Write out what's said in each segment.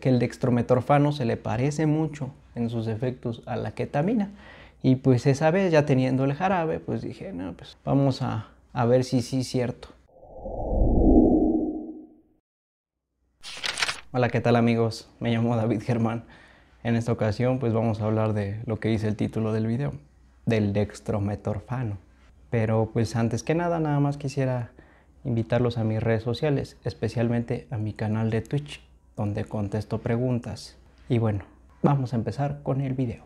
que el dextrometorfano se le parece mucho en sus efectos a la ketamina. Y pues esa vez, ya teniendo el jarabe, pues dije, no, pues vamos a, ver si sí es cierto. Hola, ¿qué tal amigos? Me llamo David Germán. En esta ocasión pues vamos a hablar de lo que dice el título del video, del dextrometorfano. Pero pues antes que nada, nada más quisiera invitarlos a mis redes sociales, especialmente a mi canal de Twitch, donde contesto preguntas. Y bueno, vamos a empezar con el video.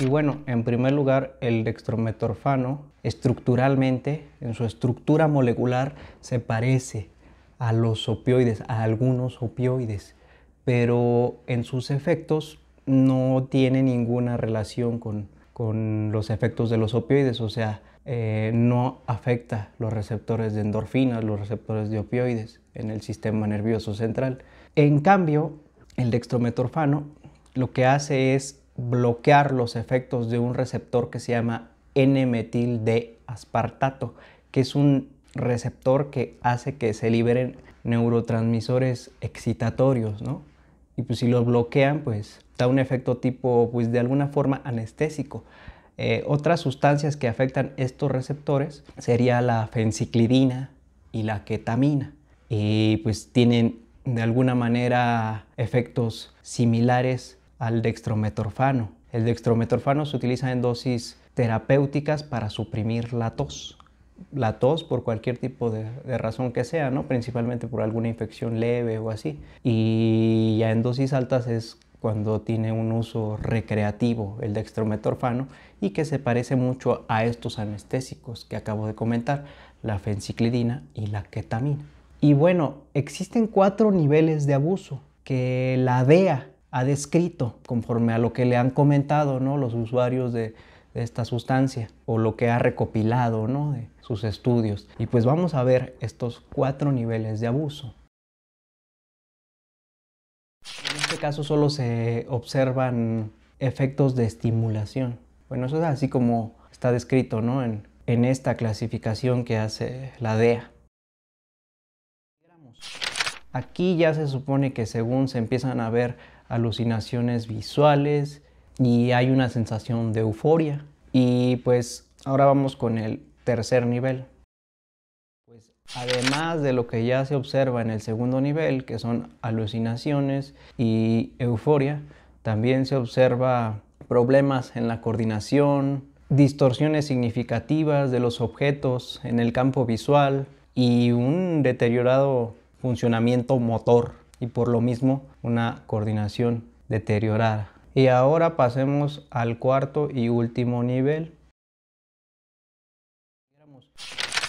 Y bueno, en primer lugar, el dextrometorfano estructuralmente, en su estructura molecular, se parece a los opioides, a algunos opioides, pero en sus efectos no tiene ninguna relación con, con los efectos de los opioides, o sea, eh, no afecta los receptores de endorfinas, los receptores de opioides en el sistema nervioso central. En cambio, el dextrometorfano lo que hace es bloquear los efectos de un receptor que se llama N-metil aspartato, que es un receptor que hace que se liberen neurotransmisores excitatorios, ¿no? y pues si lo bloquean, pues da un efecto tipo, pues de alguna forma anestésico. Eh, otras sustancias que afectan estos receptores sería la fenciclidina y la ketamina. Y pues tienen de alguna manera efectos similares al dextrometorfano. El dextrometorfano se utiliza en dosis terapéuticas para suprimir la tos la tos por cualquier tipo de, razón que sea, ¿no? principalmente por alguna infección leve o así. Y ya en dosis altas es cuando tiene un uso recreativo el dextrometorfano y que se parece mucho a estos anestésicos que acabo de comentar, la fenciclidina y la ketamina. Y bueno, existen cuatro niveles de abuso que la DEA ha descrito conforme a lo que le han comentado ¿no? los usuarios de, de esta sustancia o lo que ha recopilado ¿no? de sus estudios. Y pues vamos a ver estos cuatro niveles de abuso. En este caso solo se observan efectos de estimulación. Bueno, eso es así como está descrito en esta clasificación que hace la DEA. Aquí ya se supone que según se empiezan a ver alucinaciones visuales, y hay una sensación de euforia. Y pues ahora vamos con el tercer nivel. Pues, además de lo que ya se observa en el segundo nivel, que son alucinaciones y euforia, también se observa problemas en la coordinación, distorsiones significativas de los objetos en el campo visual y un deteriorado funcionamiento motor y por lo mismo una coordinación deteriorada. Y ahora pasemos al cuarto y último nivel.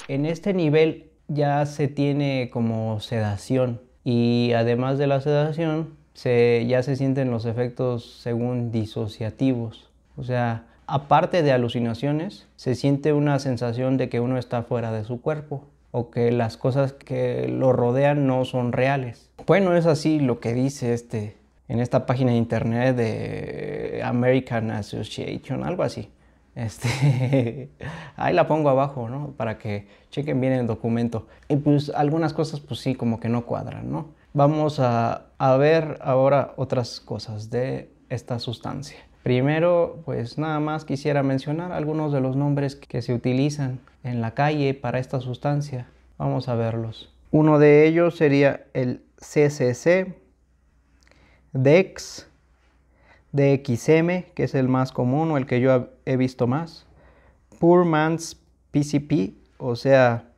En este nivel ya se tiene como sedación y además de la sedación ya se sienten los efectos según disociativos. O sea, aparte de alucinaciones, se siente una sensación de que uno está fuera de su cuerpo o que las cosas que lo rodean no son reales. Bueno, es así lo que dice este en esta página de internet de American Association, algo así. Este, ahí la pongo abajo, ¿no? Para que chequen bien el documento. Y pues algunas cosas, pues sí, como que no cuadran, ¿no? Vamos a, a ver ahora otras cosas de esta sustancia. Primero, pues nada más quisiera mencionar algunos de los nombres que se utilizan en la calle para esta sustancia. Vamos a verlos. Uno de ellos sería el CCC, DEX, DXM, e que es el más común o el que yo he visto más, Poor Man's PCP, o sea,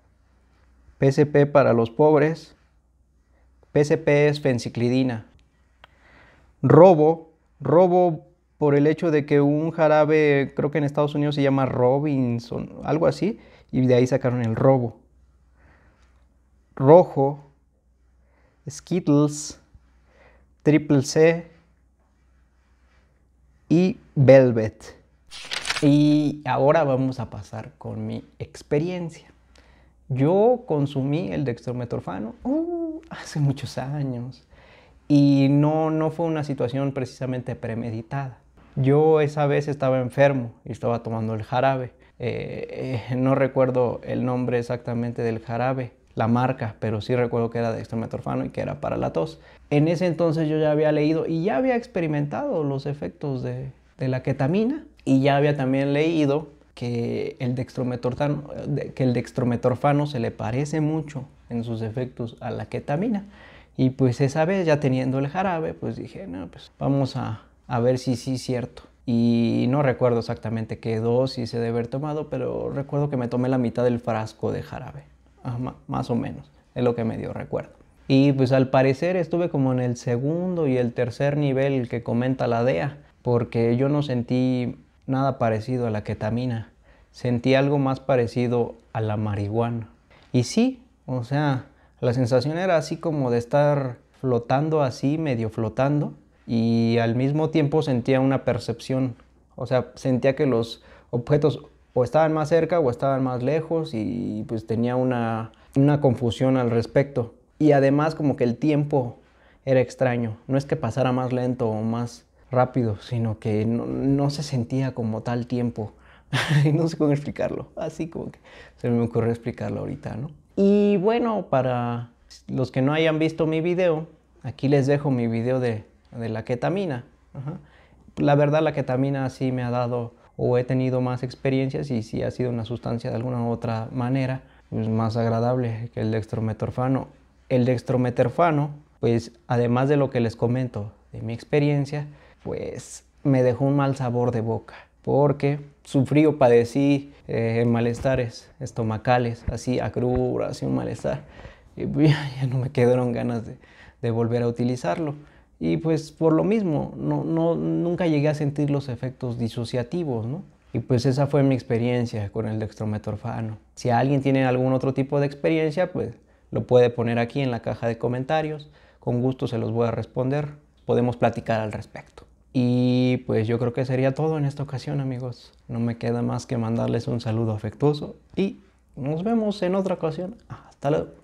PCP para los pobres, PCP es fenciclidina, robo, robo por el hecho de que un jarabe, creo que en Estados Unidos se llama Robinson, algo así, y de ahí sacaron el robo. Rojo, Skittles, Triple C y Velvet. Y ahora vamos a pasar con mi experiencia. Yo consumí el dextrometorfano uh, hace muchos años y no, no fue una situación precisamente premeditada. Yo esa vez estaba enfermo y estaba tomando el jarabe. Eh, eh, no recuerdo el nombre exactamente del jarabe, la marca, pero sí recuerdo que era dextrometorfano y que era para la tos. En ese entonces yo ya había leído y ya había experimentado los efectos de, la ketamina y ya había también leído que el, dextrometorfano, que el se le parece mucho en sus efectos a la ketamina. Y pues esa vez ya teniendo el jarabe, pues dije, no, pues vamos a, a ver si sí es cierto. Y no recuerdo exactamente qué dosis he de haber tomado, pero recuerdo que me tomé la mitad del frasco de jarabe más o menos, es lo que me dio recuerdo. Y pues al parecer estuve como en el segundo y el tercer nivel que comenta la DEA, porque yo no sentí nada parecido a la ketamina, sentí algo más parecido a la marihuana. Y sí, o sea, la sensación era así como de estar flotando así, medio flotando, y al mismo tiempo sentía una percepción, o sea, sentía que los objetos o estaban más cerca o estaban más lejos y pues tenía una, confusión al respecto. Y además como que el tiempo era extraño, no es que pasara más lento o más rápido, sino que no, se sentía como tal tiempo. no sé cómo explicarlo, así como que se me ocurrió explicarlo ahorita, ¿no? Y bueno, para los que no hayan visto mi video, aquí les dejo mi video de, la ketamina. La verdad la ketamina sí me ha dado o he tenido más experiencias y si ha sido una sustancia de alguna u otra manera pues más agradable que el dextrometorfano. El dextrometorfano, pues además de lo que les comento de mi experiencia, pues me dejó un mal sabor de boca porque sufrí o padecí eh, malestares estomacales, así agruras y un malestar. Y ya, no me quedaron ganas de volver a utilizarlo. Y pues por lo mismo, no, nunca llegué a sentir los efectos disociativos, ¿no? Y pues esa fue mi experiencia con el dextrometorfano. Si alguien tiene algún otro tipo de experiencia, pues lo puede poner aquí en la caja de comentarios. Con gusto se los voy a responder. Podemos platicar al respecto. Y pues yo creo que sería todo en esta ocasión, amigos. No me queda más que mandarles un saludo afectuoso y nos vemos en otra ocasión. Hasta luego.